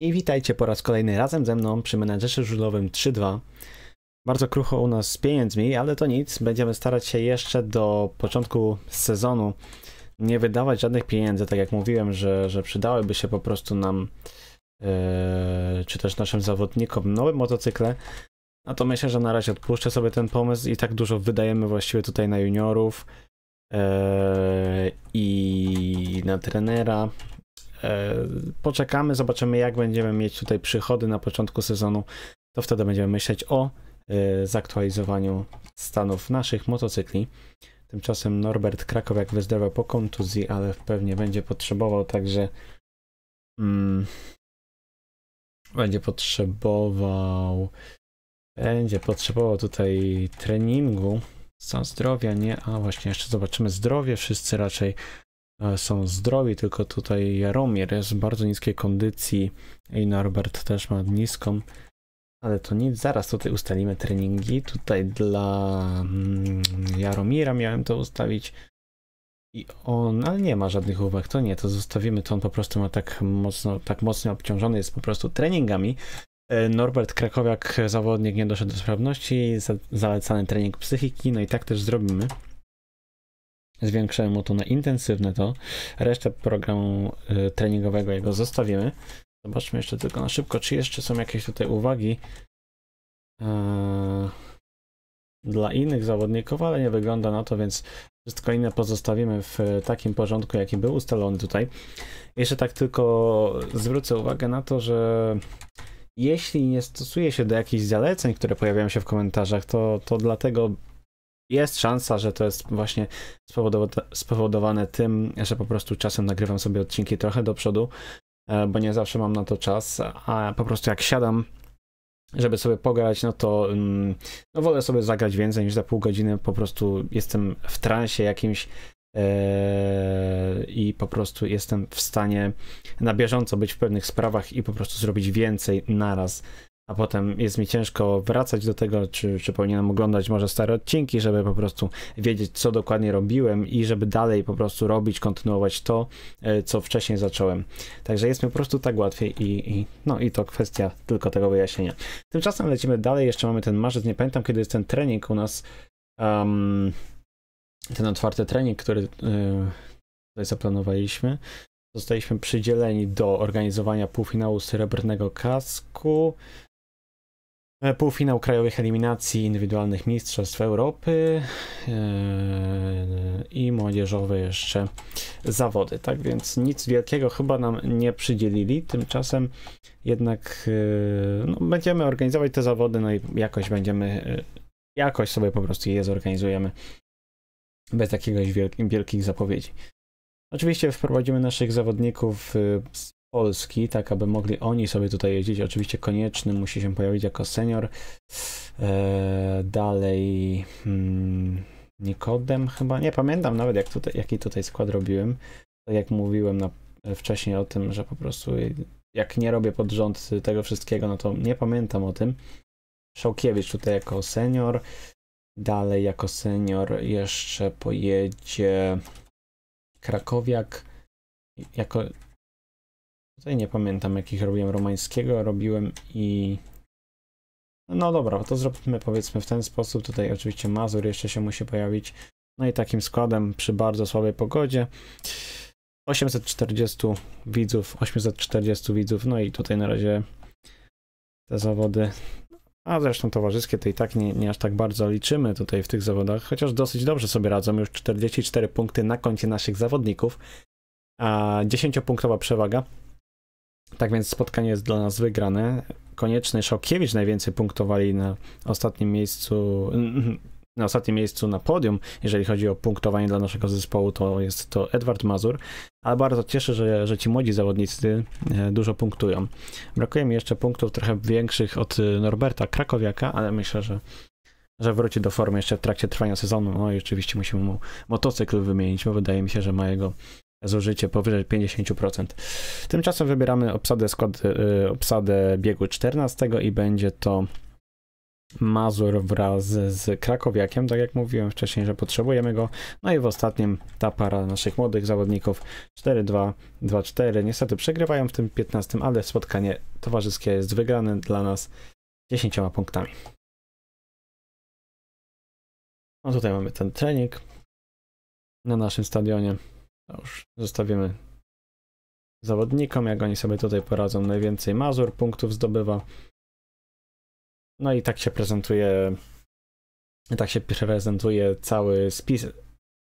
I witajcie po raz kolejny razem ze mną przy menedżerze żulowym 3.2. Bardzo krucho u nas z pieniędzmi, ale to nic. Będziemy starać się jeszcze do początku sezonu nie wydawać żadnych pieniędzy. Tak jak mówiłem, że, że przydałyby się po prostu nam, yy, czy też naszym zawodnikom, nowe motocykle. A no to myślę, że na razie odpuszczę sobie ten pomysł i tak dużo wydajemy właściwie tutaj na juniorów yy, i na trenera. E, poczekamy, zobaczymy, jak będziemy mieć tutaj przychody na początku sezonu. To wtedy będziemy myśleć o e, zaktualizowaniu stanów naszych motocykli. Tymczasem Norbert Krakowiak wyzdrowiał po kontuzji, ale pewnie będzie potrzebował, także mm, będzie potrzebował będzie potrzebował tutaj treningu. Stan zdrowia, nie? A właśnie, jeszcze zobaczymy zdrowie. Wszyscy raczej E, są zdrowi, tylko tutaj Jaromir jest w bardzo niskiej kondycji i Norbert też ma niską. Ale to nic, zaraz tutaj ustalimy treningi. Tutaj dla mm, Jaromira miałem to ustawić. I on, ale nie ma żadnych uwag, to nie, to zostawimy, to on po prostu ma tak mocno, tak mocno obciążony jest po prostu treningami. E, Norbert Krakowiak, zawodnik nie doszedł do sprawności, zalecany trening psychiki, no i tak też zrobimy. Zwiększyłem mu na intensywne to. Resztę programu y, treningowego jego zostawimy. Zobaczmy jeszcze tylko na szybko, czy jeszcze są jakieś tutaj uwagi y, dla innych zawodników, ale nie wygląda na to, więc wszystko inne pozostawimy w y, takim porządku, jaki był ustalony tutaj. Jeszcze tak tylko zwrócę uwagę na to, że jeśli nie stosuje się do jakichś zaleceń, które pojawiają się w komentarzach, to, to dlatego jest szansa, że to jest właśnie spowodowane tym, że po prostu czasem nagrywam sobie odcinki trochę do przodu, e, bo nie zawsze mam na to czas, a po prostu jak siadam, żeby sobie pograć, no to mm, no wolę sobie zagrać więcej niż za pół godziny, po prostu jestem w transie jakimś e, i po prostu jestem w stanie na bieżąco być w pewnych sprawach i po prostu zrobić więcej naraz a potem jest mi ciężko wracać do tego, czy, czy powinienem oglądać może stare odcinki, żeby po prostu wiedzieć, co dokładnie robiłem i żeby dalej po prostu robić, kontynuować to, e, co wcześniej zacząłem. Także jest mi po prostu tak łatwiej i, i no i to kwestia tylko tego wyjaśnienia. Tymczasem lecimy dalej, jeszcze mamy ten marzec, nie pamiętam kiedy jest ten trening u nas, um, ten otwarty trening, który yy, tutaj zaplanowaliśmy. Zostaliśmy przydzieleni do organizowania półfinału srebrnego kasku. E, półfinał krajowych eliminacji indywidualnych Mistrzostw Europy e, i młodzieżowe jeszcze zawody. Tak więc nic wielkiego chyba nam nie przydzielili. Tymczasem jednak e, no, będziemy organizować te zawody, no i jakoś będziemy, jakoś sobie po prostu je zorganizujemy bez jakiegoś wielkich zapowiedzi. Oczywiście wprowadzimy naszych zawodników z Polski, tak aby mogli oni sobie tutaj jeździć. Oczywiście konieczny musi się pojawić jako senior. Eee, dalej hmm, Nikodem chyba, nie pamiętam nawet jak tutaj, jaki tutaj skład robiłem. Tak jak mówiłem na, wcześniej o tym, że po prostu jak nie robię pod rząd tego wszystkiego, no to nie pamiętam o tym. Szałkiewicz tutaj jako senior. Dalej jako senior jeszcze pojedzie Krakowiak jako Tutaj nie pamiętam jakich robiłem romańskiego, robiłem i... No dobra, to zrobimy powiedzmy w ten sposób. Tutaj oczywiście Mazur jeszcze się musi pojawić. No i takim składem przy bardzo słabej pogodzie. 840 widzów, 840 widzów, no i tutaj na razie te zawody, a zresztą towarzyskie to i tak nie, nie aż tak bardzo liczymy tutaj w tych zawodach, chociaż dosyć dobrze sobie radzą, już 44 punkty na koncie naszych zawodników, a 10-punktowa przewaga tak więc spotkanie jest dla nas wygrane. Konieczny Szokiewicz najwięcej punktowali na ostatnim miejscu mm, na ostatnim miejscu na podium, jeżeli chodzi o punktowanie dla naszego zespołu, to jest to Edward Mazur, ale bardzo cieszę, że, że ci młodzi zawodnicy e, dużo punktują. Brakuje mi jeszcze punktów trochę większych od e, Norberta Krakowiaka, ale myślę, że, że wróci do formy jeszcze w trakcie trwania sezonu. No i oczywiście musimy mu motocykl wymienić, bo wydaje mi się, że ma jego zużycie powyżej 50%. Tymczasem wybieramy obsadę, skład, y, y, obsadę biegu 14 i będzie to Mazur wraz z Krakowiakiem, tak jak mówiłem wcześniej, że potrzebujemy go. No i w ostatnim ta para naszych młodych zawodników 4-2-2-4. Niestety przegrywają w tym 15, ale spotkanie towarzyskie jest wygrane dla nas 10 punktami. No tutaj mamy ten trening na naszym stadionie. No już zostawimy zawodnikom, jak oni sobie tutaj poradzą. Najwięcej Mazur punktów zdobywa. No i tak się prezentuje tak się prezentuje cały spis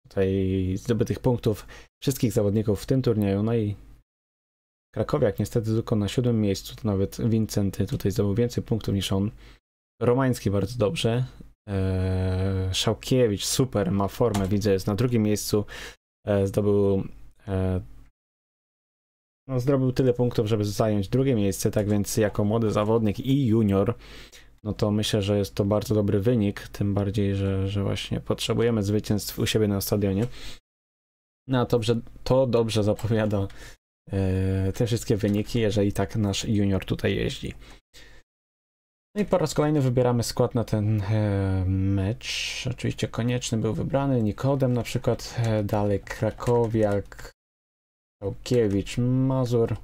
tutaj zdobytych punktów wszystkich zawodników w tym turnieju. No i Krakowiak niestety tylko na siódmym miejscu, to nawet Vincenty tutaj zdobył więcej punktów niż on. Romański bardzo dobrze. Eee, Szałkiewicz super, ma formę, widzę, jest na drugim miejscu. E, zdobył e, no, zdobył tyle punktów, żeby zająć drugie miejsce, tak więc jako młody zawodnik i junior, no to myślę, że jest to bardzo dobry wynik, tym bardziej, że, że właśnie potrzebujemy zwycięstw u siebie na stadionie. No a dobrze, to dobrze zapowiada e, te wszystkie wyniki, jeżeli tak nasz junior tutaj jeździ. No i po raz kolejny wybieramy skład na ten e, mecz. Oczywiście konieczny był wybrany, Nikodem na przykład, e, dalej Krakowiak, Krałkiewicz, Mazur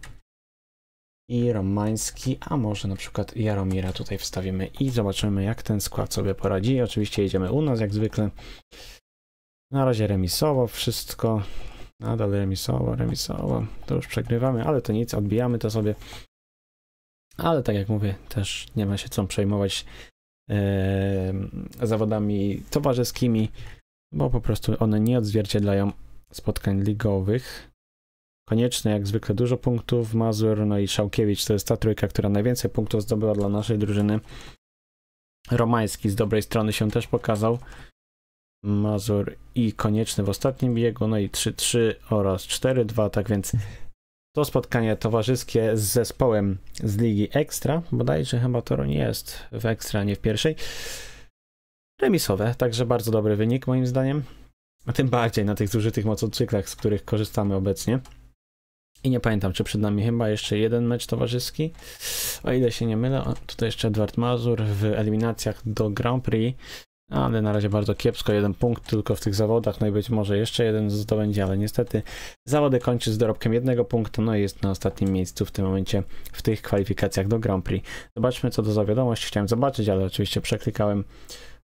i Romański, a może na przykład Jaromira tutaj wstawimy i zobaczymy jak ten skład sobie poradzi. Oczywiście jedziemy u nas jak zwykle. Na razie remisowo wszystko. Nadal remisowo, remisowo. To już przegrywamy, ale to nic, odbijamy to sobie ale tak jak mówię, też nie ma się co przejmować zawodami towarzyskimi, bo po prostu one nie odzwierciedlają spotkań ligowych. Konieczne jak zwykle dużo punktów. Mazur, no i Szałkiewicz to jest ta trójka, która najwięcej punktów zdobyła dla naszej drużyny. Romański z dobrej strony się też pokazał. Mazur i konieczny w ostatnim biegu, no i 3-3 oraz 4-2, tak więc to spotkanie towarzyskie z zespołem z Ligi Ekstra, bodajże chyba nie jest w Ekstra, nie w pierwszej. Remisowe, także bardzo dobry wynik moim zdaniem. A tym bardziej na tych zużytych motocyklach, z których korzystamy obecnie. I nie pamiętam, czy przed nami chyba jeszcze jeden mecz towarzyski. O ile się nie mylę, tutaj jeszcze Edward Mazur w eliminacjach do Grand Prix ale na razie bardzo kiepsko, jeden punkt tylko w tych zawodach, no i być może jeszcze jeden zdobędzie, ale niestety zawody kończy z dorobkiem jednego punktu, no i jest na ostatnim miejscu w tym momencie w tych kwalifikacjach do Grand Prix. Zobaczmy co to za wiadomość, chciałem zobaczyć, ale oczywiście przeklikałem.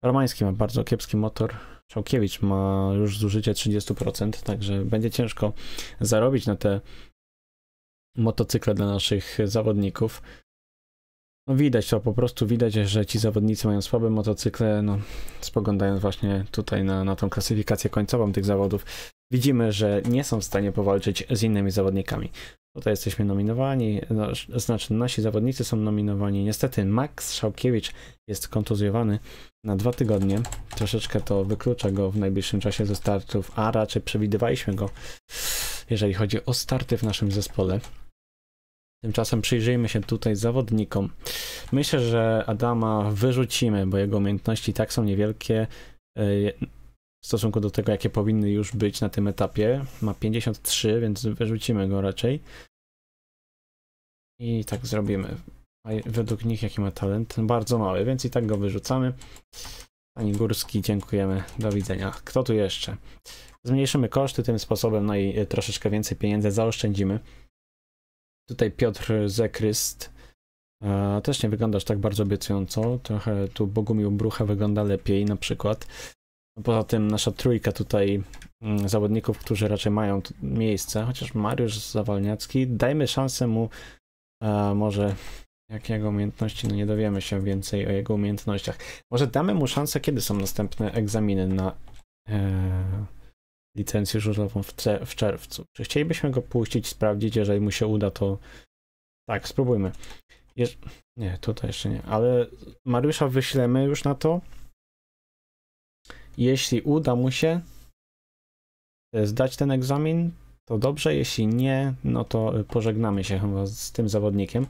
Romański ma bardzo kiepski motor, Szałkiewicz ma już zużycie 30%, także będzie ciężko zarobić na te motocykle dla naszych zawodników. No widać to, po prostu widać, że ci zawodnicy mają słabe motocykle, no spoglądając właśnie tutaj na, na tą klasyfikację końcową tych zawodów, widzimy, że nie są w stanie powalczyć z innymi zawodnikami. Tutaj jesteśmy nominowani, no, znaczy nasi zawodnicy są nominowani. Niestety Max Szałkiewicz jest kontuzjowany na dwa tygodnie. Troszeczkę to wyklucza go w najbliższym czasie ze startów, a raczej przewidywaliśmy go, jeżeli chodzi o starty w naszym zespole. Tymczasem przyjrzyjmy się tutaj zawodnikom. Myślę, że Adama wyrzucimy, bo jego umiejętności tak są niewielkie e, w stosunku do tego, jakie powinny już być na tym etapie. Ma 53, więc wyrzucimy go raczej. I tak zrobimy. A według nich jaki ma talent? Bardzo mały, więc i tak go wyrzucamy. Pani Górski, dziękujemy. Do widzenia. Kto tu jeszcze? Zmniejszymy koszty tym sposobem, no i e, troszeczkę więcej pieniędzy zaoszczędzimy. Tutaj Piotr Zekryst. E, też nie wyglądasz tak bardzo obiecująco. Trochę tu Bogumił Brucha wygląda lepiej na przykład. No poza tym nasza trójka tutaj mm, zawodników, którzy raczej mają miejsce, chociaż Mariusz Zawalniacki, dajmy szansę mu e, może jak jego umiejętności, no nie dowiemy się więcej o jego umiejętnościach. Może damy mu szansę, kiedy są następne egzaminy na e, licencję żużlową w, w czerwcu. Czy chcielibyśmy go puścić, sprawdzić, jeżeli mu się uda, to tak, spróbujmy. Jeż... Nie, tutaj jeszcze nie, ale Mariusza wyślemy już na to. Jeśli uda mu się e, zdać ten egzamin, to dobrze, jeśli nie, no to e, pożegnamy się chyba z tym zawodnikiem.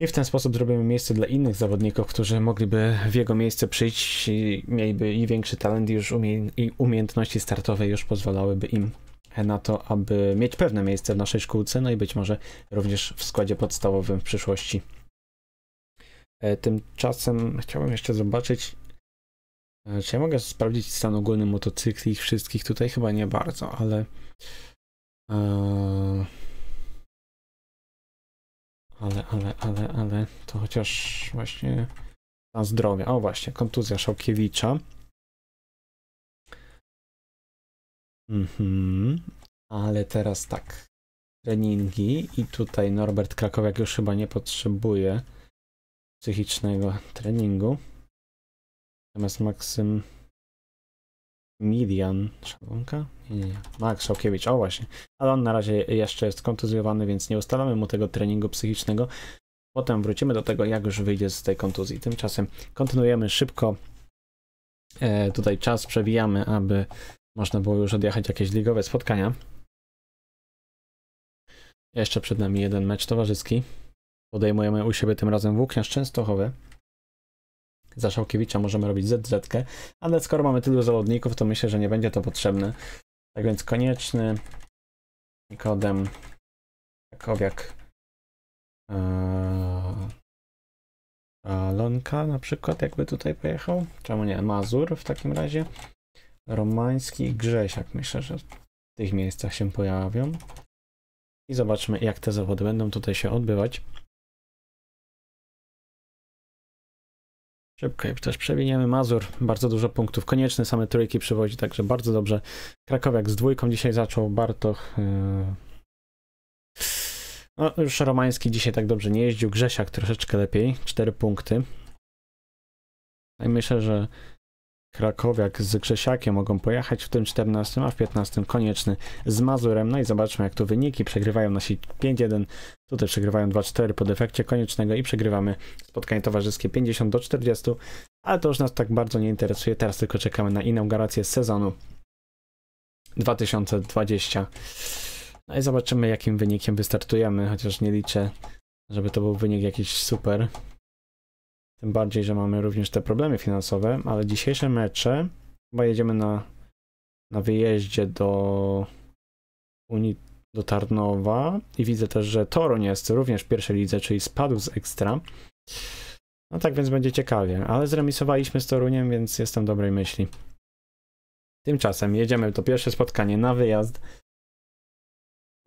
I w ten sposób zrobimy miejsce dla innych zawodników, którzy mogliby w jego miejsce przyjść i mieliby i większy talent już umie i umiejętności startowe już pozwalałyby im na to, aby mieć pewne miejsce w naszej szkółce, no i być może również w składzie podstawowym w przyszłości. E, tymczasem chciałbym jeszcze zobaczyć, e, czy ja mogę sprawdzić stan ogólny motocykli ich wszystkich? Tutaj chyba nie bardzo, ale ale, ale to chociaż właśnie na zdrowie. O właśnie, kontuzja Szałkiewicza. Mhm. Ale teraz tak, treningi i tutaj Norbert Krakowiak już chyba nie potrzebuje psychicznego treningu. Natomiast Maksym Milian Szabonka? Nie, nie, nie. Max Szałkiewicz, o właśnie. Ale on na razie jeszcze jest kontuzjowany, więc nie ustalamy mu tego treningu psychicznego. Potem wrócimy do tego, jak już wyjdzie z tej kontuzji. Tymczasem kontynuujemy szybko. E, tutaj czas przewijamy, aby można było już odjechać jakieś ligowe spotkania. Jeszcze przed nami jeden mecz towarzyski. Podejmujemy u siebie tym razem Włókniarz Częstochowy. Za Szałkiewicza możemy robić ZZ, ale skoro mamy tylu zawodników, to myślę, że nie będzie to potrzebne. Tak więc konieczny kodem Krakowiak. Eee, Lonka na przykład, jakby tutaj pojechał. Czemu nie? Mazur w takim razie. Romański Grzesiak myślę, że w tych miejscach się pojawią. I zobaczmy, jak te zawody będą tutaj się odbywać. Szybko też przewiniemy. Mazur, bardzo dużo punktów konieczne, same trójki przywozi, także bardzo dobrze. Krakowiak z dwójką dzisiaj zaczął, Bartoch... Yy... No, już Romański dzisiaj tak dobrze nie jeździł, Grzesiak troszeczkę lepiej, 4 punkty. No I myślę, że Krakowiak z Grzesiakiem mogą pojechać w tym 14, a w 15 konieczny z Mazurem. No i zobaczmy jak to wyniki. Przegrywają nasi 5-1, tutaj przegrywają 2-4 po defekcie koniecznego i przegrywamy spotkanie towarzyskie 50 do 40. Ale to już nas tak bardzo nie interesuje. Teraz tylko czekamy na inaugurację sezonu 2020. No i zobaczymy, jakim wynikiem wystartujemy, chociaż nie liczę, żeby to był wynik jakiś super. Tym bardziej, że mamy również te problemy finansowe, ale dzisiejsze mecze, chyba jedziemy na, na wyjeździe do Unii, do Tarnowa i widzę też, że Toruń jest również w pierwszej lidze, czyli spadł z Ekstra. No tak więc będzie ciekawie, ale zremisowaliśmy z Toruniem, więc jestem dobrej myśli. Tymczasem jedziemy to pierwsze spotkanie na wyjazd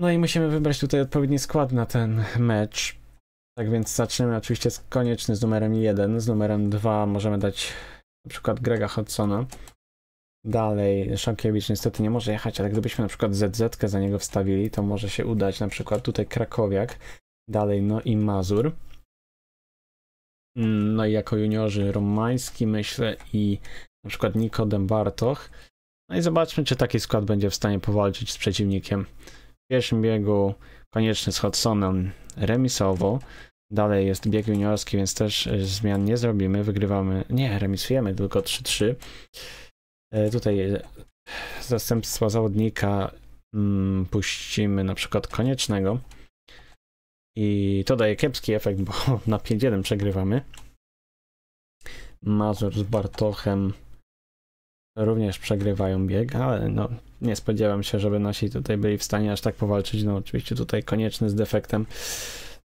no i musimy wybrać tutaj odpowiedni skład na ten mecz. Tak więc zaczniemy oczywiście z konieczny z numerem 1. Z numerem 2 możemy dać na przykład Grega Hudsona. Dalej, Szankiewicz niestety nie może jechać, ale gdybyśmy na przykład ZZ za niego wstawili, to może się udać. Na przykład tutaj Krakowiak, dalej no i Mazur. Mm, no i jako juniorzy Romański myślę i na przykład Nikodem Bartoch. No i zobaczmy, czy taki skład będzie w stanie powalczyć z przeciwnikiem pierwszym biegu konieczny z Hudsonem remisowo. Dalej jest bieg juniorski, więc też e, zmian nie zrobimy. Wygrywamy, nie, remisujemy tylko 3-3. E, tutaj e, zastępstwa zawodnika mm, puścimy na przykład koniecznego. I to daje kiepski efekt, bo na 5-1 przegrywamy. Mazur z Bartochem również przegrywają bieg, ale no, nie spodziewam się, żeby nasi tutaj byli w stanie aż tak powalczyć. No oczywiście tutaj konieczny z defektem.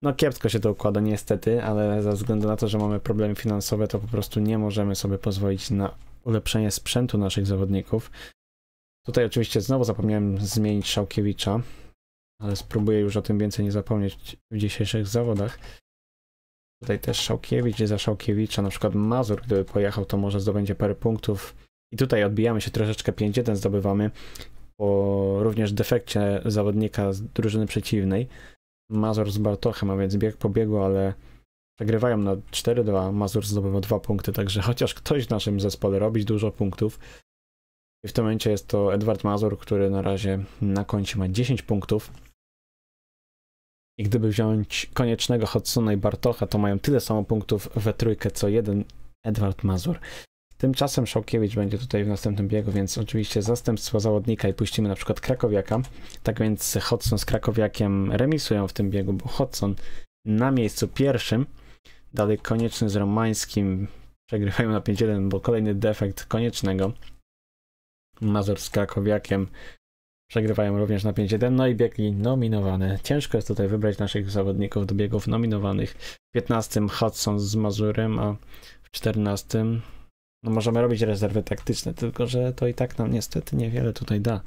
No kiepsko się to układa niestety, ale ze względu na to, że mamy problemy finansowe, to po prostu nie możemy sobie pozwolić na ulepszenie sprzętu naszych zawodników. Tutaj oczywiście znowu zapomniałem zmienić Szałkiewicza, ale spróbuję już o tym więcej nie zapomnieć w dzisiejszych zawodach. Tutaj też Szałkiewicz, za Szałkiewicza na przykład Mazur, gdyby pojechał, to może zdobędzie parę punktów i tutaj odbijamy się troszeczkę 5-1 zdobywamy po również defekcie zawodnika z drużyny przeciwnej. Mazur z Bartochem, a więc bieg pobiegł, ale przegrywają na 4-2. Mazur zdobywa 2 punkty, także chociaż ktoś w naszym zespole robi dużo punktów. I w tym momencie jest to Edward Mazur, który na razie na koncie ma 10 punktów. I gdyby wziąć koniecznego Hodsona i Bartocha, to mają tyle samo punktów we trójkę, co jeden Edward Mazur. Tymczasem Szałkiewicz będzie tutaj w następnym biegu, więc oczywiście zastępstwo zawodnika i puścimy na przykład Krakowiaka. Tak więc Hodson z Krakowiakiem remisują w tym biegu, bo Hodson na miejscu pierwszym. Dalej Konieczny z Romańskim przegrywają na 5-1, bo kolejny defekt Koniecznego. Mazur z Krakowiakiem przegrywają również na 5-1, no i biegli nominowane. Ciężko jest tutaj wybrać naszych zawodników do biegów nominowanych. W 15 Hudson z Mazurem, a w 14 no możemy robić rezerwy taktyczne, tylko że to i tak nam niestety niewiele tutaj da.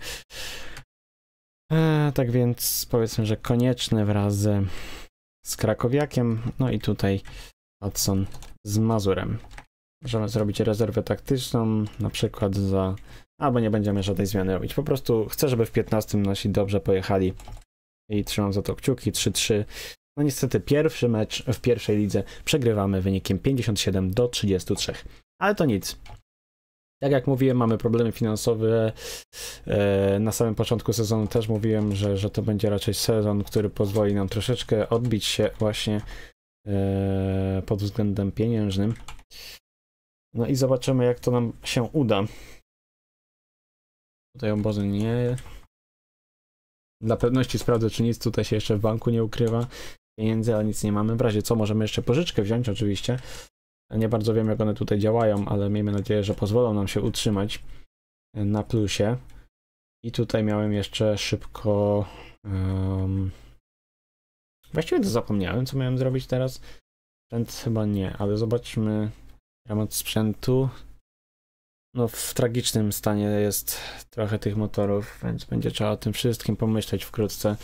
E, tak więc powiedzmy, że konieczne wraz z Krakowiakiem, no i tutaj Hudson z Mazurem. Możemy zrobić rezerwę taktyczną, na przykład za... albo nie będziemy żadnej zmiany robić. Po prostu chcę, żeby w 15 nasi dobrze pojechali i trzymam za to kciuki 3-3. No niestety pierwszy mecz w pierwszej lidze przegrywamy wynikiem 57 do 33. Ale to nic. Tak jak mówiłem, mamy problemy finansowe. E, na samym początku sezonu też mówiłem, że, że to będzie raczej sezon, który pozwoli nam troszeczkę odbić się właśnie e, pod względem pieniężnym. No i zobaczymy, jak to nam się uda. Tutaj obozy nie. Dla pewności sprawdzę, czy nic tutaj się jeszcze w banku nie ukrywa pieniędzy, ale nic nie mamy. W razie co możemy jeszcze pożyczkę wziąć oczywiście, nie bardzo wiem, jak one tutaj działają, ale miejmy nadzieję, że pozwolą nam się utrzymać e, na plusie. I tutaj miałem jeszcze szybko. Um, właściwie to zapomniałem, co miałem zrobić teraz. Sprzęt chyba nie, ale zobaczmy temat sprzętu. No, w tragicznym stanie jest trochę tych motorów, więc będzie trzeba o tym wszystkim pomyśleć wkrótce.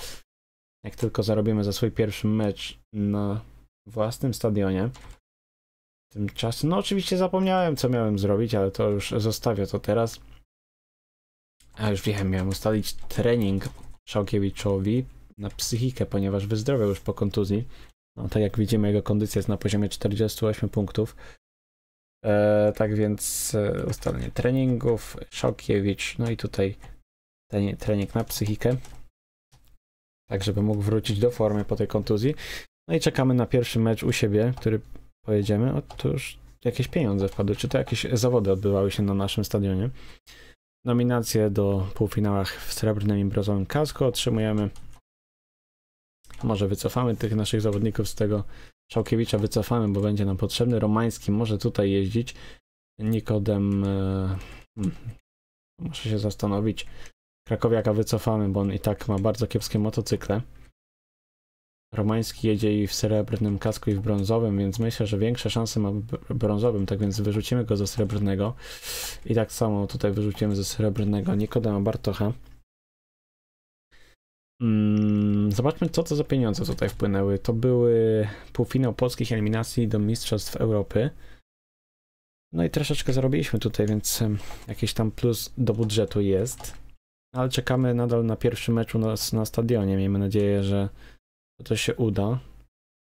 Jak tylko zarobimy za swój pierwszy mecz na własnym stadionie, Tymczasem, no oczywiście zapomniałem, co miałem zrobić, ale to już zostawię to teraz. A już wiem, miałem ustalić trening Szałkiewiczowi na psychikę, ponieważ wyzdrowiał już po kontuzji. No, tak jak widzimy, jego kondycja jest na poziomie 48 punktów. E, tak więc e, ustalenie treningów, Szałkiewicz, no i tutaj ten, trening na psychikę. Tak, żeby mógł wrócić do formy po tej kontuzji. No i czekamy na pierwszy mecz u siebie, który pojedziemy, otóż jakieś pieniądze wpadły, czy to jakieś zawody odbywały się na naszym stadionie. Nominacje do półfinałach w srebrnym i kasku otrzymujemy. Może wycofamy tych naszych zawodników z tego Szałkiewicza, wycofamy, bo będzie nam potrzebny. Romański może tutaj jeździć. Nikodem... E, hmm, muszę się zastanowić. Krakowiaka wycofamy, bo on i tak ma bardzo kiepskie motocykle. Romański jedzie i w srebrnym kasku i w brązowym, więc myślę, że większe szanse ma w brązowym, tak więc wyrzucimy go ze srebrnego. I tak samo tutaj wyrzucimy ze srebrnego Nikodema Bartocha. Mm, zobaczmy, co to za pieniądze tutaj wpłynęły. To były półfinał polskich eliminacji do Mistrzostw Europy. No i troszeczkę zarobiliśmy tutaj, więc jakiś tam plus do budżetu jest. Ale czekamy nadal na pierwszy mecz u nas na stadionie. Miejmy nadzieję, że to się uda.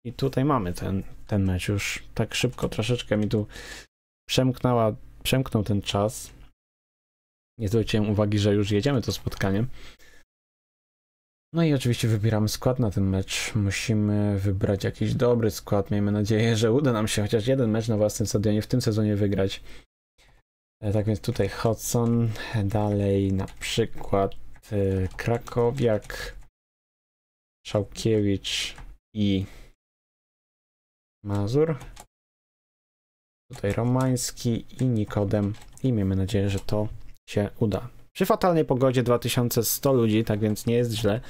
I tutaj mamy ten, ten mecz już tak szybko, troszeczkę mi tu przemknęła, przemknął ten czas. Nie zwróciłem uwagi, że już jedziemy to spotkanie. No i oczywiście wybieramy skład na ten mecz. Musimy wybrać jakiś dobry skład. Miejmy nadzieję, że uda nam się chociaż jeden mecz na własnym stadionie w tym sezonie wygrać. E, tak więc tutaj Hudson, dalej na przykład e, Krakowiak, Szałkiewicz i Mazur. Tutaj Romański i Nikodem i miejmy nadzieję, że to się uda. Przy fatalnej pogodzie 2100 ludzi, tak więc nie jest źle.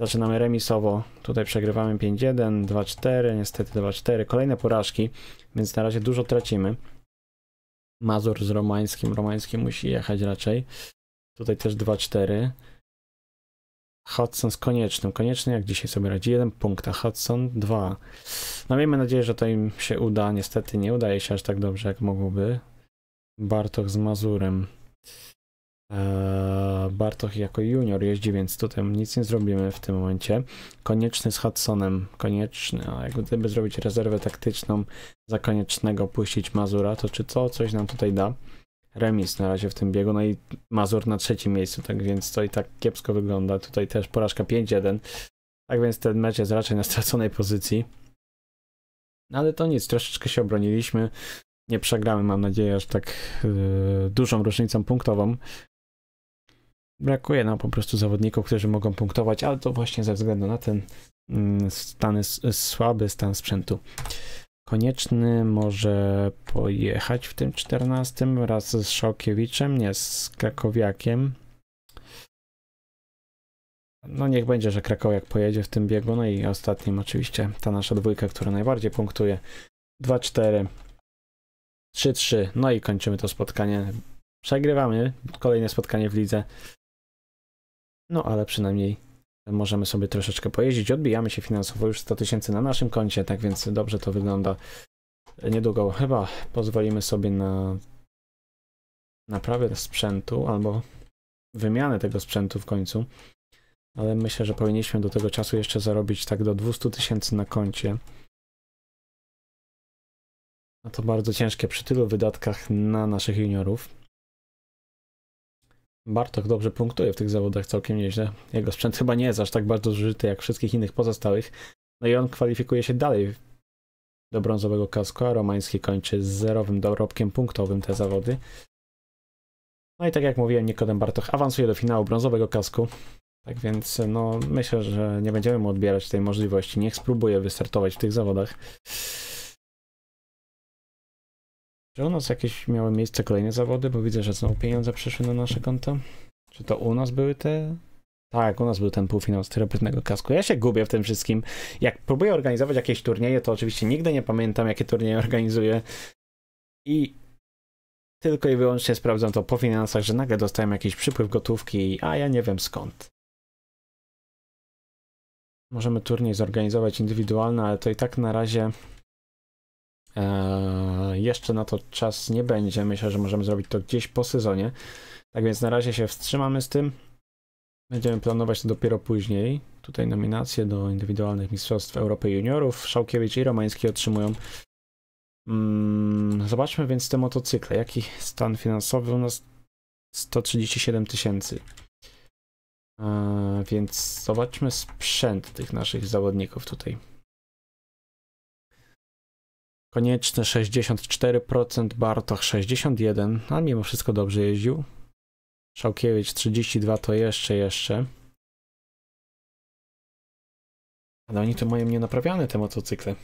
Zaczynamy remisowo. Tutaj przegrywamy 5-1, 2-4, niestety 2-4. Kolejne porażki, więc na razie dużo tracimy. Mazur z Romańskim. Romański musi jechać raczej. Tutaj też 2-4. Hudson z koniecznym. Konieczny jak dzisiaj sobie radzi? Jeden punkt, a Hudson dwa. No miejmy nadzieję, że to im się uda. Niestety nie udaje się aż tak dobrze, jak mogłoby. Bartok z Mazurem. Eee, jako junior jeździ, więc tutaj nic nie zrobimy w tym momencie. Konieczny z Hudsonem. Konieczny, a jak gdyby zrobić rezerwę taktyczną za koniecznego, puścić Mazura, to czy to coś nam tutaj da? remis na razie w tym biegu, no i Mazur na trzecim miejscu, tak więc to i tak kiepsko wygląda. Tutaj też porażka 5-1, tak więc ten mecz jest raczej na straconej pozycji. No ale to nic, troszeczkę się obroniliśmy, nie przegramy mam nadzieję aż tak yy, dużą różnicą punktową. Brakuje nam po prostu zawodników, którzy mogą punktować, ale to właśnie ze względu na ten yy, mm, stan, słaby stan sprzętu. Konieczny może pojechać w tym 14 wraz z Szałkiewiczem, nie z Krakowiakiem. No niech będzie, że Krakowiak pojedzie w tym biegu. No i ostatnim oczywiście ta nasza dwójka, która najbardziej punktuje. 2-4, 3-3. No i kończymy to spotkanie. Przegrywamy kolejne spotkanie w lidze. No ale przynajmniej możemy sobie troszeczkę pojeździć. Odbijamy się finansowo już 100 tysięcy na naszym koncie, tak więc dobrze to wygląda. Niedługo chyba pozwolimy sobie na naprawę sprzętu albo wymianę tego sprzętu w końcu. Ale myślę, że powinniśmy do tego czasu jeszcze zarobić tak do 200 tysięcy na koncie. A to bardzo ciężkie przy tylu wydatkach na naszych juniorów. Bartok dobrze punktuje w tych zawodach całkiem nieźle. Jego sprzęt chyba nie jest aż tak bardzo zużyty jak wszystkich innych pozostałych. No i on kwalifikuje się dalej do brązowego kasku, a Romański kończy z zerowym dorobkiem punktowym te zawody. No i tak jak mówiłem, Nikodem Bartok awansuje do finału brązowego kasku. Tak więc no, myślę, że nie będziemy mu odbierać tej możliwości. Niech spróbuje wystartować w tych zawodach. Czy u nas jakieś miały miejsce kolejne zawody, bo widzę, że znowu pieniądze przyszły na nasze konto? Czy to u nas były te tak, u nas był ten półfinał z kasku. Ja się gubię w tym wszystkim. Jak próbuję organizować jakieś turnieje, to oczywiście nigdy nie pamiętam, jakie turnieje organizuję. I tylko i wyłącznie sprawdzam to po finansach, że nagle dostałem jakiś przypływ gotówki, a ja nie wiem skąd. Możemy turniej zorganizować indywidualne, ale to i tak na razie Eee, jeszcze na to czas nie będzie. Myślę, że możemy zrobić to gdzieś po sezonie. Tak więc na razie się wstrzymamy z tym. Będziemy planować to dopiero później. Tutaj nominacje do indywidualnych mistrzostw Europy juniorów. Szałkiewicz i Romański otrzymują. Mm, zobaczmy więc te motocykle. Jaki stan finansowy u nas? 137 tysięcy. Eee, więc zobaczmy sprzęt tych naszych zawodników tutaj. Konieczne 64%, Bartoch 61%, a mimo wszystko dobrze jeździł. Szałkiewicz 32 to jeszcze, jeszcze. Ale oni to mają nienaprawiane te motocykle.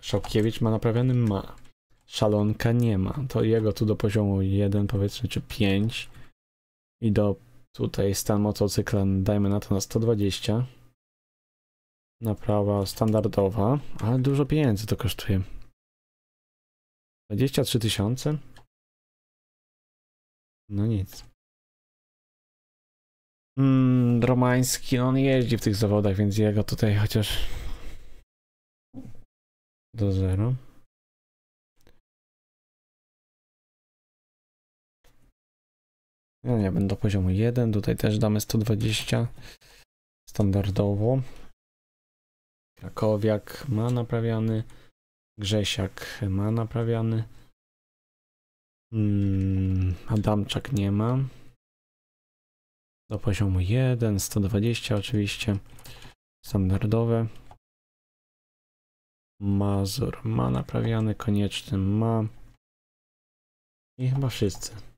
Szałkiewicz ma naprawiany? Ma. Szalonka nie ma. To jego tu do poziomu 1 powiedzmy, czy 5. I do tutaj stan motocykla dajmy na to na 120. Naprawa standardowa, ale dużo pieniędzy to kosztuje. 23 tysiące? No nic. Mm, Romański, no on jeździ w tych zawodach, więc jego tutaj chociaż do zero. Ja nie będę do poziomu 1, tutaj też damy 120 standardowo. Krakowiak ma naprawiany. Grzesiak ma naprawiany. Mm, Adamczak nie ma. Do poziomu 1, 120 oczywiście. Standardowe. Mazur ma naprawiany, konieczny ma. I chyba wszyscy.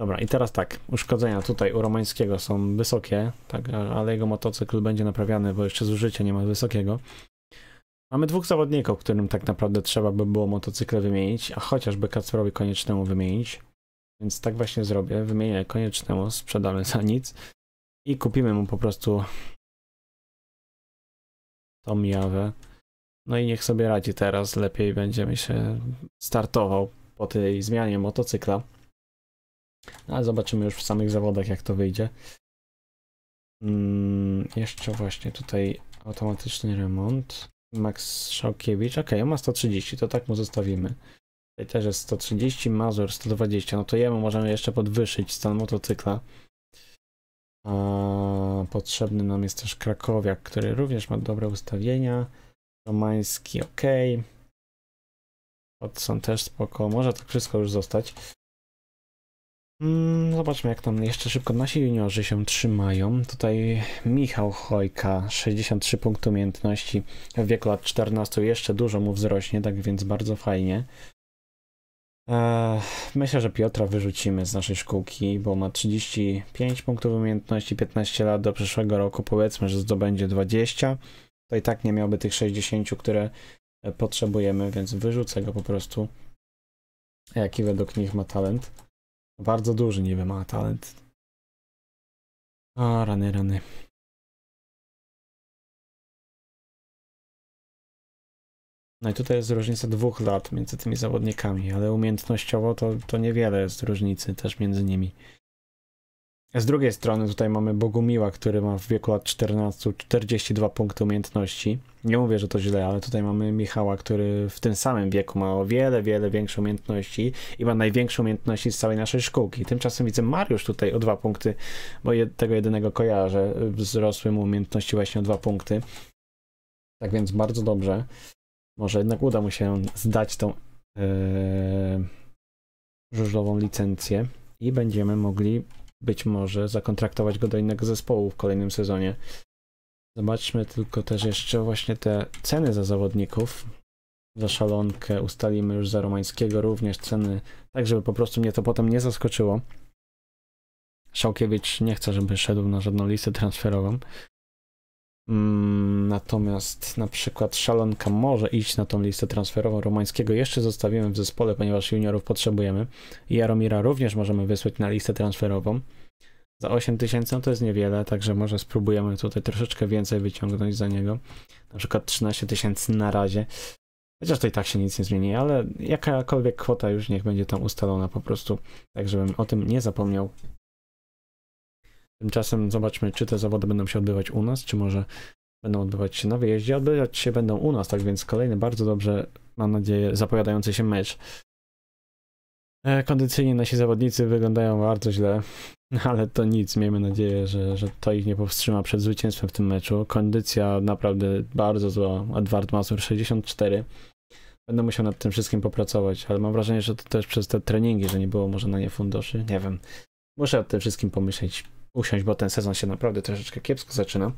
Dobra, i teraz tak, uszkodzenia tutaj u Romańskiego są wysokie, tak, ale jego motocykl będzie naprawiany, bo jeszcze zużycie nie ma wysokiego. Mamy dwóch zawodników, którym tak naprawdę trzeba by było motocykle wymienić, a chociażby Kacprowi koniecznemu wymienić. Więc tak właśnie zrobię, wymienię koniecznemu, sprzedamy za nic i kupimy mu po prostu tą jawę. No i niech sobie radzi teraz, lepiej będziemy się startował po tej zmianie motocykla. No, ale zobaczymy już w samych zawodach, jak to wyjdzie. Mm, jeszcze właśnie tutaj automatyczny remont. Max Szałkiewicz, ok, on ma 130, to tak mu zostawimy. Tutaj też jest 130, Mazur 120, no to jemu możemy jeszcze podwyższyć stan motocykla. A, potrzebny nam jest też Krakowiak, który również ma dobre ustawienia. Romański, ok. Odson też spoko, może tak wszystko już zostać. Mm, zobaczmy, jak tam jeszcze szybko nasi juniorzy się trzymają. Tutaj Michał Chojka, 63 punkty umiejętności w wieku lat 14, jeszcze dużo mu wzrośnie, tak więc bardzo fajnie. myślę, że Piotra wyrzucimy z naszej szkółki, bo ma 35 punktów umiejętności, 15 lat do przyszłego roku, powiedzmy, że zdobędzie 20. To i tak nie miałby tych 60, które e, potrzebujemy, więc wyrzucę go po prostu, jaki według nich ma talent. Bardzo duży niby ma talent. A, rany, rany. No i tutaj jest różnica dwóch lat między tymi zawodnikami, ale umiejętnościowo to, to niewiele jest różnicy też między nimi. Z drugiej strony tutaj mamy Bogumiła, który ma w wieku lat 14 42 punkty umiejętności. Nie mówię, że to źle, ale tutaj mamy Michała, który w tym samym wieku ma o wiele, wiele większe umiejętności i ma największe umiejętności z całej naszej szkółki. Tymczasem widzę Mariusz tutaj o dwa punkty, bo tego jedynego kojarzę. Wzrosły mu umiejętności właśnie o dwa punkty. Tak więc bardzo dobrze. Może jednak uda mu się zdać tą yy, e, żużlową licencję i będziemy mogli być może zakontraktować go do innego zespołu w kolejnym sezonie. Zobaczmy tylko też jeszcze właśnie te ceny za zawodników. Za szalonkę ustalimy już za Romańskiego również ceny, tak żeby po prostu mnie to potem nie zaskoczyło. Szałkiewicz nie chce, żeby szedł na żadną listę transferową. Mm, natomiast na przykład Szalonka może iść na tą listę transferową. Romańskiego jeszcze zostawimy w zespole, ponieważ juniorów potrzebujemy. I Jaromira również możemy wysłać na listę transferową. Za 8 tysięcy no to jest niewiele, także może spróbujemy tutaj troszeczkę więcej wyciągnąć za niego. Na przykład 13 tysięcy na razie. Chociaż to i tak się nic nie zmieni, ale jakakolwiek kwota już niech będzie tam ustalona po prostu, tak żebym o tym nie zapomniał Tymczasem zobaczmy, czy te zawody będą się odbywać u nas, czy może będą odbywać się na wyjeździe. Odbywać się będą u nas, tak więc kolejny bardzo dobrze, mam nadzieję, zapowiadający się mecz. E, kondycyjnie nasi zawodnicy wyglądają bardzo źle, ale to nic. Miejmy nadzieję, że, że to ich nie powstrzyma przed zwycięstwem w tym meczu. Kondycja naprawdę bardzo zła. Edward Masur 64. Będę musiał nad tym wszystkim popracować, ale mam wrażenie, że to też przez te treningi, że nie było może na nie funduszy. Nie wiem. Muszę nad tym wszystkim pomyśleć usiąść, bo ten sezon się naprawdę troszeczkę kiepsko zaczyna.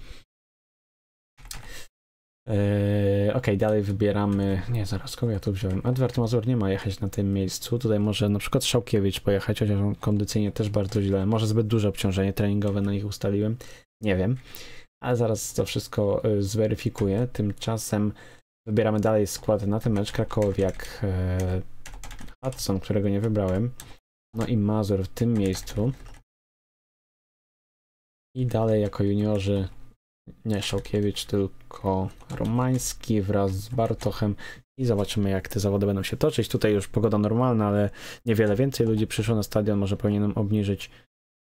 Yy, eee, ok, dalej wybieramy. Nie, zaraz kogo ja tu wziąłem. Adwart Mazur nie ma jechać na tym miejscu. Tutaj może na przykład Szałkiewicz pojechać, chociaż on kondycyjnie też bardzo źle. Może zbyt duże obciążenie treningowe na nich ustaliłem. Nie wiem. Ale zaraz to wszystko e, zweryfikuję. Tymczasem wybieramy dalej skład na ten mecz. Krakowiak, yy, Hudson, którego nie wybrałem. No i Mazur w tym miejscu. I dalej jako juniorzy nie Szałkiewicz, tylko Romański wraz z Bartochem i zobaczymy jak te zawody będą się toczyć. Tutaj już pogoda normalna, ale niewiele więcej ludzi przyszło na stadion, może powinienem obniżyć.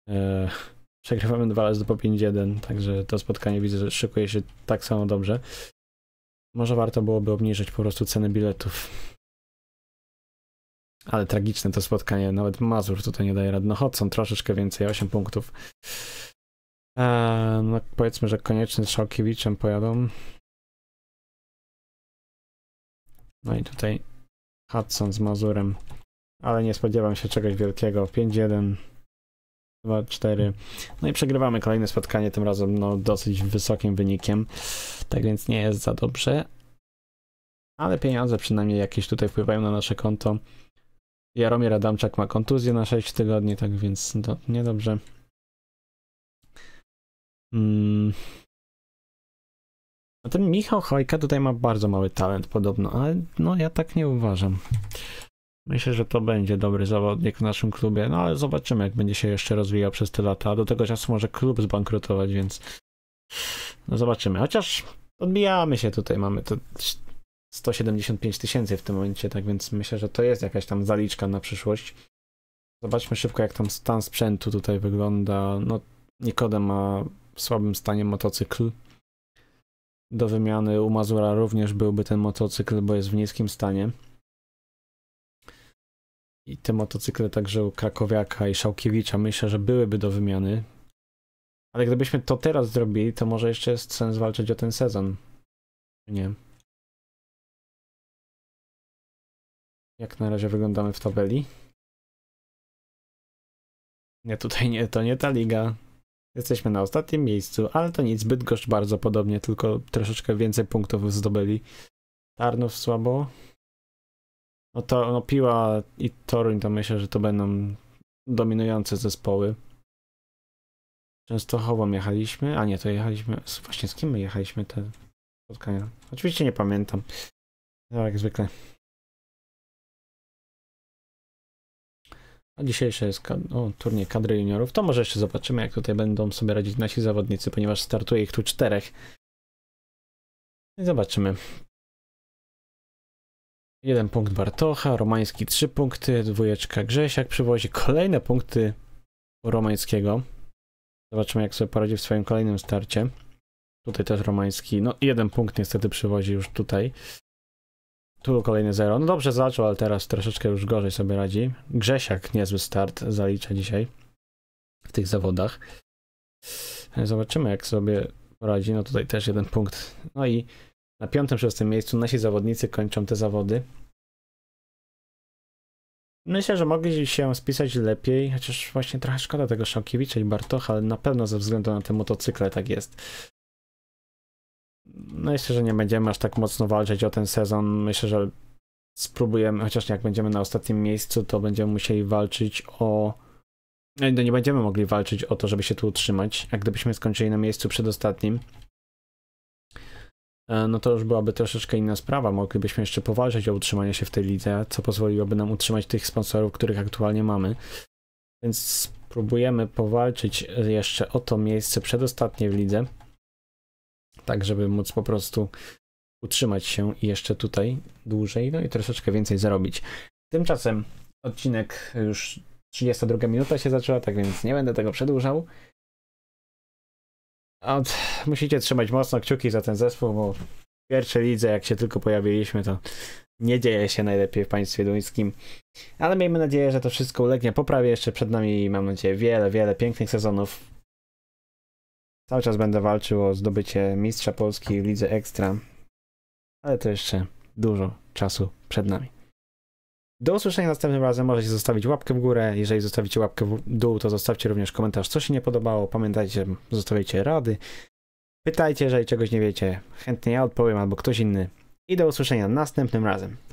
Eee, przegrywamy dwa razy po 5-1, także to spotkanie widzę, że szykuje się tak samo dobrze. Może warto byłoby obniżyć po prostu ceny biletów. Ale tragiczne to spotkanie, nawet Mazur tutaj nie daje rad. No Hodson troszeczkę więcej, 8 punktów. Eee, no powiedzmy, że koniecznie z Szałkiewiczem pojadą. No i tutaj Hudson z Mazurem. Ale nie spodziewam się czegoś wielkiego. 5-1, 2-4. No i przegrywamy kolejne spotkanie, tym razem no, dosyć wysokim wynikiem. Tak więc nie jest za dobrze. Ale pieniądze przynajmniej jakieś tutaj wpływają na nasze konto. Jaromir Adamczak ma kontuzję na 6 tygodni, tak więc no, niedobrze. Hmm. A no ten Michał Chojka tutaj ma bardzo mały talent podobno, ale no ja tak nie uważam. Myślę, że to będzie dobry zawodnik w naszym klubie, no ale zobaczymy, jak będzie się jeszcze rozwijał przez te lata. Do tego czasu może klub zbankrutować, więc no zobaczymy. Chociaż odbijamy się tutaj, mamy to 175 tysięcy w tym momencie, tak więc myślę, że to jest jakaś tam zaliczka na przyszłość. Zobaczmy szybko, jak tam stan sprzętu tutaj wygląda. No, Nikodem ma w słabym stanie motocykl. Do wymiany u Mazura również byłby ten motocykl, bo jest w niskim stanie. I te motocykle także u Krakowiaka i Szałkiewicza myślę, że byłyby do wymiany. Ale gdybyśmy to teraz zrobili, to może jeszcze jest sens walczyć o ten sezon. Nie. Jak na razie wyglądamy w tabeli? Nie, tutaj nie, to nie ta liga. Jesteśmy na ostatnim miejscu, ale to nic, Bydgoszcz bardzo podobnie, tylko troszeczkę więcej punktów zdobyli. Tarnów słabo. No to no Piła i Toruń to myślę, że to będą dominujące zespoły. Częstochową jechaliśmy, a nie, to jechaliśmy, właśnie z kim my jechaliśmy te spotkania? Oczywiście nie pamiętam. No, jak zwykle. A dzisiejsze jest o, turniej kadry juniorów. To może jeszcze zobaczymy, jak tutaj będą sobie radzić nasi zawodnicy, ponieważ startuje ich tu czterech. I zobaczymy. Jeden punkt Bartocha, Romański trzy punkty, dwójeczka Grzesiak przywozi kolejne punkty Romańskiego. Zobaczymy, jak sobie poradzi w swoim kolejnym starcie. Tutaj też Romański, no jeden punkt niestety przywozi już tutaj. Tu kolejne zero. No dobrze zaczął, ale teraz troszeczkę już gorzej sobie radzi. Grzesiak, niezły start zalicza dzisiaj w tych zawodach. E, zobaczymy, jak sobie radzi. No tutaj też jeden punkt. No i na piątym, szóstym miejscu nasi zawodnicy kończą te zawody. Myślę, że mogli się spisać lepiej, chociaż właśnie trochę szkoda tego Szałkiewicza i Bartocha, ale na pewno ze względu na te motocykle tak jest myślę, no że nie będziemy aż tak mocno walczyć o ten sezon. Myślę, że spróbujemy, chociaż jak będziemy na ostatnim miejscu, to będziemy musieli walczyć o. No, no nie będziemy mogli walczyć o to, żeby się tu utrzymać. Jak gdybyśmy skończyli na miejscu przedostatnim, e, no to już byłaby troszeczkę inna sprawa. Moglibyśmy jeszcze powalczyć o utrzymanie się w tej lidze, co pozwoliłoby nam utrzymać tych sponsorów, których aktualnie mamy. Więc spróbujemy powalczyć jeszcze o to miejsce przedostatnie w lidze tak żeby móc po prostu utrzymać się jeszcze tutaj dłużej, no i troszeczkę więcej zarobić. Tymczasem odcinek już 32 minuta się zaczęła, tak więc nie będę tego przedłużał. Od, musicie trzymać mocno kciuki za ten zespół, bo pierwsze pierwszej lidze, jak się tylko pojawiliśmy, to nie dzieje się najlepiej w państwie duńskim. Ale miejmy nadzieję, że to wszystko ulegnie poprawie. Jeszcze przed nami, mam nadzieję, wiele, wiele pięknych sezonów Cały czas będę walczył o zdobycie Mistrza Polski w Lidze Ekstra, ale to jeszcze dużo czasu przed nami. Do usłyszenia następnym razem. Możecie zostawić łapkę w górę. Jeżeli zostawicie łapkę w dół, to zostawcie również komentarz, co się nie podobało. Pamiętajcie, zostawicie rady. Pytajcie, jeżeli czegoś nie wiecie. Chętnie ja odpowiem albo ktoś inny. I do usłyszenia następnym razem.